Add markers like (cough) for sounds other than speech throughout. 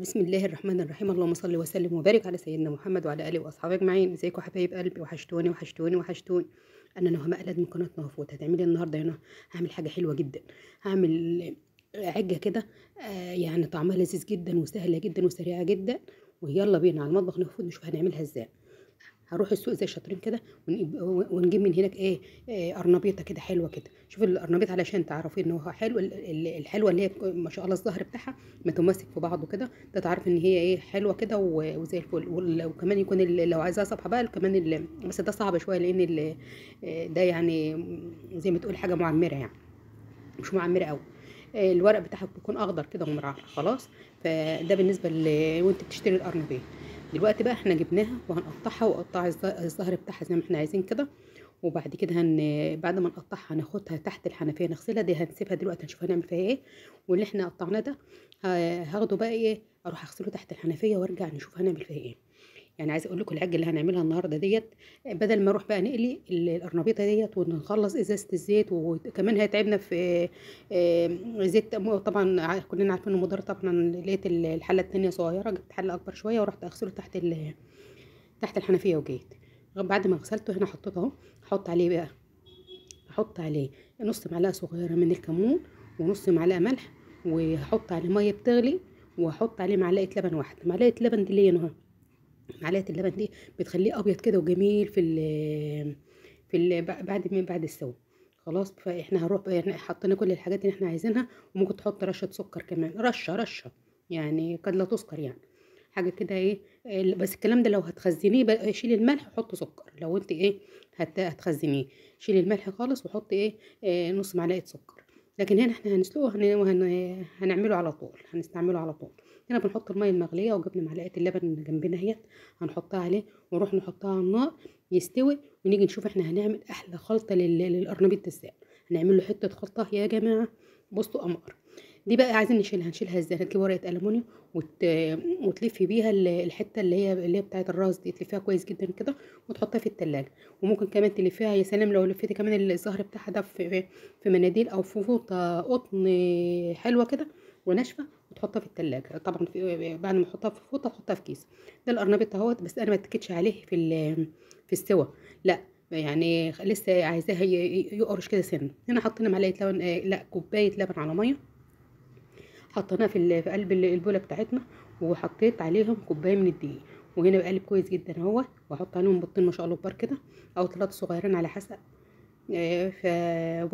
بسم الله الرحمن الرحيم اللهم صل وسلم وبارك على سيدنا محمد وعلى اله واصحابه اجمعين ازيكم حبايب قلبي وحشتوني وحشتوني وحشتوني انا نهى مقلد من قناه نهفوت هتعملي إيه النهارده هنا هعمل حاجه حلوه جدا هعمل عجه كده آه، يعني طعمها لذيذ جدا وسهله جدا وسريعه جدا ويلا بينا على المطبخ نهفوت نشوف هنعملها ازاي هروح السوق زي الشاطرين كده ونجيب من هناك ايه, إيه، ارنبيطه قرنبيطه كده حلوه كده شوفي القرنبيط علشان تعرفي ان هو حلو الحلوه اللي هي ما شاء الله الظهر بتاعها متماسك في بعضه كده ده تعرف ان هي ايه حلوه كده وزي الفل وكمان يكون لو عايزاها صبحه بقى كمان بس ده صعب شويه لان إيه، ده يعني زي ما تقول حاجه معمره يعني مش معمره قوي إيه، الورق بتاعها بيكون اخضر كده ومرعرع خلاص فده بالنسبه وانت بتشتري القرنبيط دلوقتي بقى احنا جبناها وهنقطعها وقطع الظهر بتاعها زي ما احنا عايزين كده وبعد كده هن بعد ما نقطعها هناخدها تحت الحنفيه نغسلها دي هنسيبها دلوقتي نشوف هنعمل فيها ايه واللي احنا قطعناه ده هاخده بقى ايه اروح اغسله تحت الحنفيه وارجع نشوف هنعمل فيها ايه يعني عايزه اقول لكم العجه اللي هنعملها النهارده ديت بدل ما اروح بقى نقلي القرنبيطه ديت ونخلص ازازه الزيت وكمان هيتعبنا في آه، زيت طبعا كلنا عارفين انه مضر طبعا لقيت الحله الثانيه صغيره جبت حله اكبر شويه ورحت اغسله تحت تحت الحنفيه وجيت بعد ما غسلته هنا حطيته اهو احط عليه بقى احط عليه نص معلقه صغيره من الكمون ونص معلقه ملح وهحط عليه ميه بتغلي وهحط عليه معلقه لبن واحده معلقه لبن دي ليه معلقه اللبن دي بتخليه ابيض كده وجميل في ال في ال بعد من بعد السوا خلاص فاحنا هنروح احنا حطينا كل الحاجات اللي احنا عايزينها وممكن تحط رشه سكر كمان رشه رشه يعني قد لا تذكر يعني حاجه كده ايه بس الكلام ده لو هتخزنيه شيل الملح وحط سكر لو انت ايه هتخزنيه شيل الملح خالص وحط ايه, ايه نص معلقه سكر لكن هنا احنا هنسلقه وهنعمله على طول هنستعمله على طول هنا بنحط الميه المغليه وجبنا معلقه اللبن جنبنا اهيت هنحطها عليه ونروح نحطها على النار يستوي ونيجي نشوف احنا هنعمل احلى خلطه للارنبيط ازاي هنعمل له حته خلطه يا جماعه بصوا قمر دي بقى عايزين نشيلها هنشيلها ازاي هتجيب ورقه المونيوم وت... وتلفي بيها الحته اللي هي اللي هي بتاعه الراس دي تلفيها كويس جدا كده وتحطها في التلاجة وممكن كمان تلفيها يا سلام لو لفيتي كمان الزهر بتاعها ده في في مناديل او في فوطه قطن حلوه كده وناشفه تحطها في التلاجة طبعا في بعد ما احطها في فوطة تحطها في كيس ده القرنبيط اهوت بس انا ما اتكتش عليه في في السوا لا يعني لسه عايزاه يقرش كده سن هنا حطينا معلقه لبن آه، لا كوبايه لبن على ميه حطيناها في في قلب البوله بتاعتنا وحطيت عليهم كوبايه من الدقيق وهنا بقلب كويس جدا اهو واحط عليهم بطين ما شاء الله كبار كده او ثلاثه صغيرين على حسب آه، ف...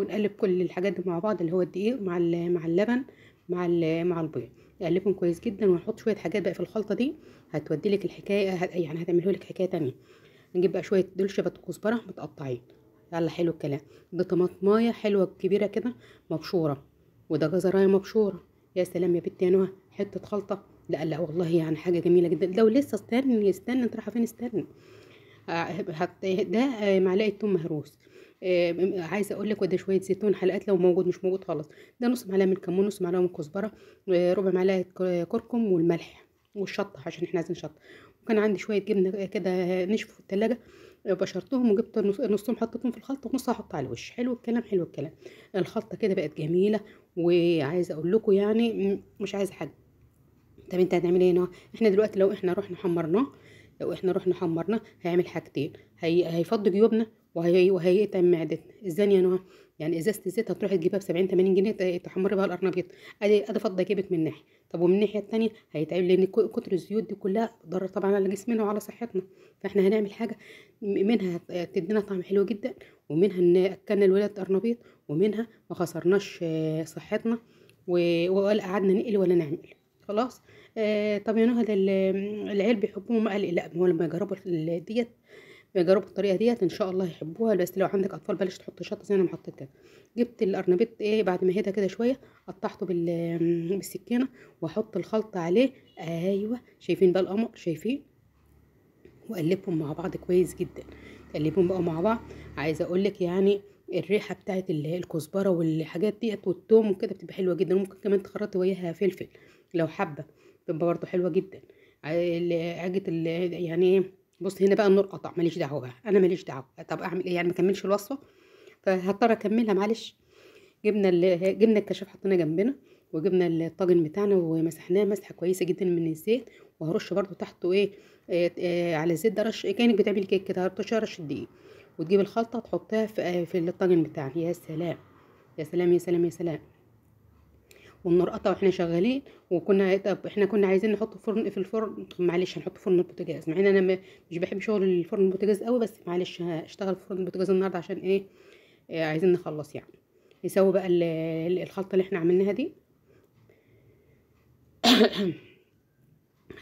ونقلب كل الحاجات دي مع بعض اللي هو الدقيق مع مع اللبن مع مع البيض اقلبهم كويس جدا ونحط شويه حاجات بقى في الخلطه دي هتودي لك الحكايه يعني هتعمله لك حكايه تانية نجيب بقى شويه دول شبت كزبره متقطعين يلا حلو الكلام ده طماطمايه حلوه كبيره كده مبشوره وده جزرايه مبشوره يا سلام يا بنت يا نهى حته خلطه لا لا والله يعني حاجه جميله جدا لو لسه استنى استنى انت رايحه فين استنى آه، ده آه، معلقه ثوم مهروس آه، عايزه اقول لك وده شويه زيتون حلقات لو موجود مش موجود خالص ده نص معلقه من الكمون نص معلقه من الكزبره آه، ربع معلقه كركم والملح والشطه عشان احنا عايزين شطه وكان عندي شويه جبنه كده نشفوا في التلاجة آه، بشرتهم وجبت نصهم حطيتهم في الخلطه ونصها هحطه على الوش حلو الكلام حلو الكلام الخلطه كده بقت جميله وعايزه اقول لكم يعني مش عايزه حاجه طب انت هتعمل ايه احنا دلوقتي لو احنا رحنا حمرناه لو احنا رحنا حمرناه هيعمل حاجتين هي... هيفضي جيوبنا وهي إيه؟ وهيتعب إيه؟ طيب معدتنا يا نوع يعني, يعني ازازه الزيت هتروحي تجيبها ب 70 80 جنيه تحمري بها القرنبيط ادي ادي فضه جيبك من ناحيه طب ومن الناحيه الثانيه هيتعب لان كتر الزيوت دي كلها ضرر طبعا على جسمنا وعلى صحتنا فاحنا هنعمل حاجه منها تدينا طعم حلو جدا ومنها ان اكلنا الولاد قرنبيط ومنها ما خسرناش آه، صحتنا ولا قعدنا نقل ولا نعمل خلاص آه طب يا نهى العيال بيحبوهم مقلق لا هو لما يجربوا ديت يجربوا الطريقه ديت ان شاء الله يحبوها بس لو عندك اطفال بلاش تحط شطه زي انا ما حطيت كده جبت الارنبيط ايه بعد ما هدا كده شويه قطعته بالسكينه واحط الخلطه عليه ايوه شايفين بقى القمر شايفين واقلبهم مع بعض كويس جدا تقلبهم بقى مع بعض عايزه اقول لك يعني الريحه بتاعت الكزبره والحاجات ديت والثوم وكده بتبقى حلوه جدا ممكن كمان تخرطي وياها فلفل لو حابه بتبقى برضه حلوه جدا عاجه يعني إيه بص هنا بقى النور قطع ماليش دعوه بقى انا ماليش دعوه طب اعمل ايه يعني ما كملش الوصفه فهضطر اكملها معلش جبنا جبنا الكشاف حطيناه جنبنا وجبنا الطاجن بتاعنا ومسحناه مسحه كويسه جدا من الزيت وهرش برده تحته ايه, إيه, إيه على الزيت ده رش كانك بتعمل كيك كده هرش رش الدقيق وتجيب الخلطه تحطها في, آه، في الطاجن بتاعك يا سلام يا سلام يا سلام يا سلام والنار واحنا شغالين وكنا طب احنا كنا عايزين نحط فرن في الفرن معلش هنحط فرن البوتاجاز مع ان انا مش بحب شغل الفرن البوتاجاز قوي بس معلش هشتغل في فرن البوتاجاز النهارده عشان ايه آه، عايزين نخلص يعني نسوي بقى الخلطه اللي احنا عملناها دي (coughs)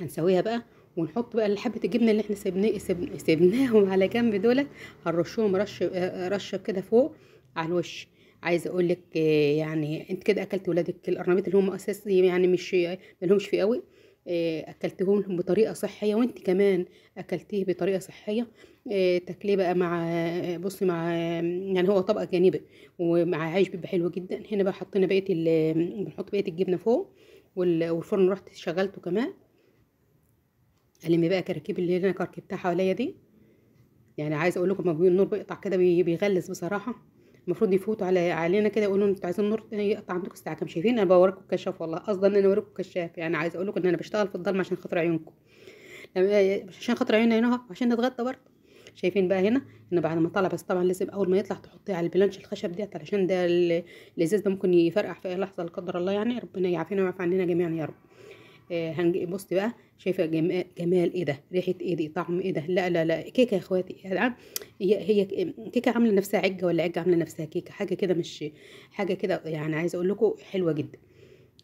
هنسويها بقى ونحط بقى حبه الجبنه اللي احنا سيبناه سيبناهم على جنب دولت هنرشهم رش آه، رشه كده فوق على الوش عايزه اقول لك آه، يعني انت كده اكلت ولادك القرنبيط اللي هم اساس يعني مش ملهمش قوي آه، اكلتهم بطريقه صحيه وانت كمان اكلتيه بطريقه صحيه آه، تاكليه بقى مع بصي مع يعني هو طبق جانبي ومع عيش بيبقى حلو جدا هنا بقى حطينا بقيه بنحط بقيه الجبنه فوق والفرن رحت شغلته كمان الم بقى كراكيب اللي انا كركبتها حواليا دي يعني عايزه اقول لكم النور بيقطع كده بيغلس بصراحه المفروض يفوتوا على علينا كده يقولوا انتوا عايزين نور يقطع عندكم الساعه كام شايفين انا بوريكم كشاف والله قصدي ان انا اوريكم كشاف يعني عايزه اقول لكم ان انا بشتغل في الضلمه عشان خاطر عيونكم آه، عشان خاطر عيوننا هنا عشان نتغطى برضه شايفين بقى هنا ان بعد ما طلع بس طبعا لازم اول ما يطلع تحطيه على البلانش الخشب ديت علشان ده الازاز ده ممكن يفرقع في اي لحظه لا قدر الله يعني ربنا يعافينا ويعفي عننا جميعا يا رب آه، هنجي بصي بقى شايفه جمال, جمال ايه ده ريحه ايه دي طعم ايه ده لا لا لا كيكه يا اخواتي يعني هي كيكه عامله نفسها عجه ولا عجه عامله نفسها كيكه حاجه كده مش حاجه كده يعني عايزه اقول لكم حلوه جدا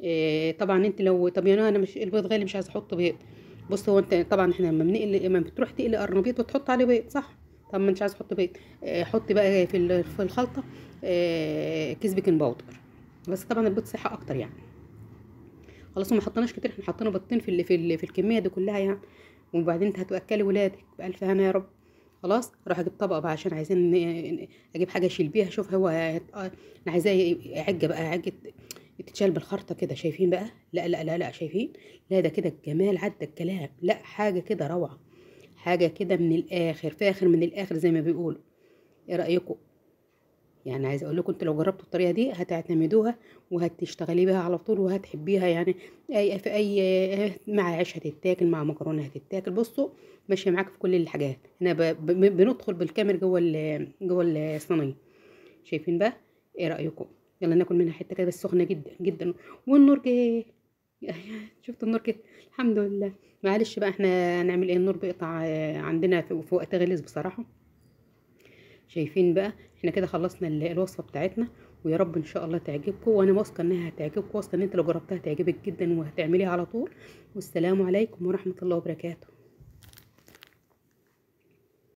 إيه طبعا انت لو طب يا انا مش البيض غالي مش عايزه احط بيض بص هو انت طبعا احنا لما بنقلي لما بتروح تقلي قرنبيط وتحط عليه بيض صح طب ما انتش عايز تحط بيض إيه حطي بقى في في الخلطه إيه كيس بيكنج باودر بس طبعا البيض صحه اكتر يعني خلاص ما حطيناش كتير احنا حطينا بطين في في, في الكميه دي كلها يعني وبعدين انت هتاكلي ولادك بالف هنا يا رب خلاص راح اجيب طبق بقى عشان عايزين اجيب حاجه اشيل بيها شوف هو آه، انا عايزاه عجه بقى عجه تتشال بالخرطه كده شايفين بقى لا لا لا لا شايفين لا ده كده الجمال عدى الكلام لا حاجه كده روعه حاجه كده من الاخر فاخر من الاخر زي ما بيقولوا ايه رايكم يعني عايزه اقول لكم انتوا لو جربتوا الطريقه دي هتعتمدوها وهتشتغلي بيها على طول وهتحبيها يعني اي في اي مع عيش هتتاكل مع مكرونه هتتاكل بصوا ماشيه معاك في كل الحاجات هنا بندخل بالكامل جوه جوه الصينيه شايفين بقى ايه رايكم يلا ناكل منها حته كده بس سخنه جدا جدا والنور جه شفتوا النور كده الحمد لله معلش بقى احنا هنعمل ايه النور بيقطع آه، عندنا في وقت غلس بصراحه شايفين بقى احنا كده خلصنا الوصفه بتاعتنا ويا رب ان شاء الله تعجبكم وانا واثقه انها هتعجبكم واثقه ان انت لو جربتها هتعجبك جدا وهتعمليها على طول والسلام عليكم ورحمه الله وبركاته